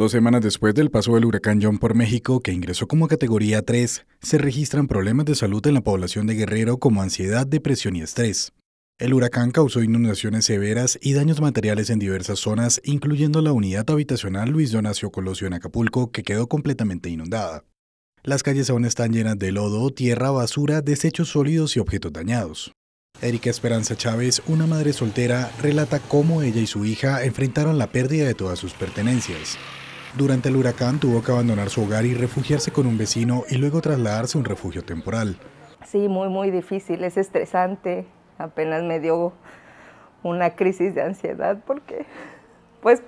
Dos semanas después del paso del huracán John por México, que ingresó como categoría 3, se registran problemas de salud en la población de Guerrero como ansiedad, depresión y estrés. El huracán causó inundaciones severas y daños materiales en diversas zonas, incluyendo la unidad habitacional Luis Donacio Colosio en Acapulco, que quedó completamente inundada. Las calles aún están llenas de lodo, tierra, basura, desechos sólidos y objetos dañados. Erika Esperanza Chávez, una madre soltera, relata cómo ella y su hija enfrentaron la pérdida de todas sus pertenencias. Durante el huracán tuvo que abandonar su hogar y refugiarse con un vecino y luego trasladarse a un refugio temporal. Sí, muy, muy difícil, es estresante. Apenas me dio una crisis de ansiedad porque pues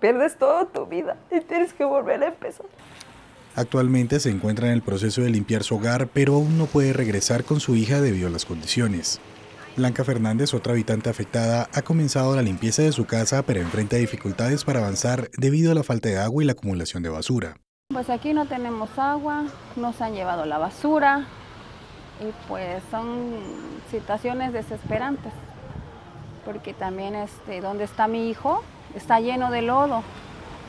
pierdes, toda tu vida y tienes que volver a empezar. Actualmente se encuentra en el proceso de limpiar su hogar, pero aún no puede regresar con su hija debido a las condiciones. Blanca Fernández, otra habitante afectada, ha comenzado la limpieza de su casa, pero enfrenta dificultades para avanzar debido a la falta de agua y la acumulación de basura. Pues aquí no tenemos agua, nos han llevado la basura y pues son situaciones desesperantes, porque también este, donde está mi hijo está lleno de lodo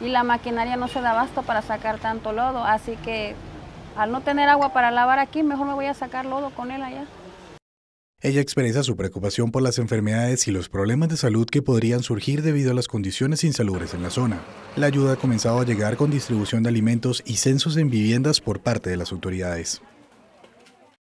y la maquinaria no se da abasto para sacar tanto lodo, así que al no tener agua para lavar aquí, mejor me voy a sacar lodo con él allá. Ella expresa su preocupación por las enfermedades y los problemas de salud que podrían surgir debido a las condiciones insalubres en la zona. La ayuda ha comenzado a llegar con distribución de alimentos y censos en viviendas por parte de las autoridades.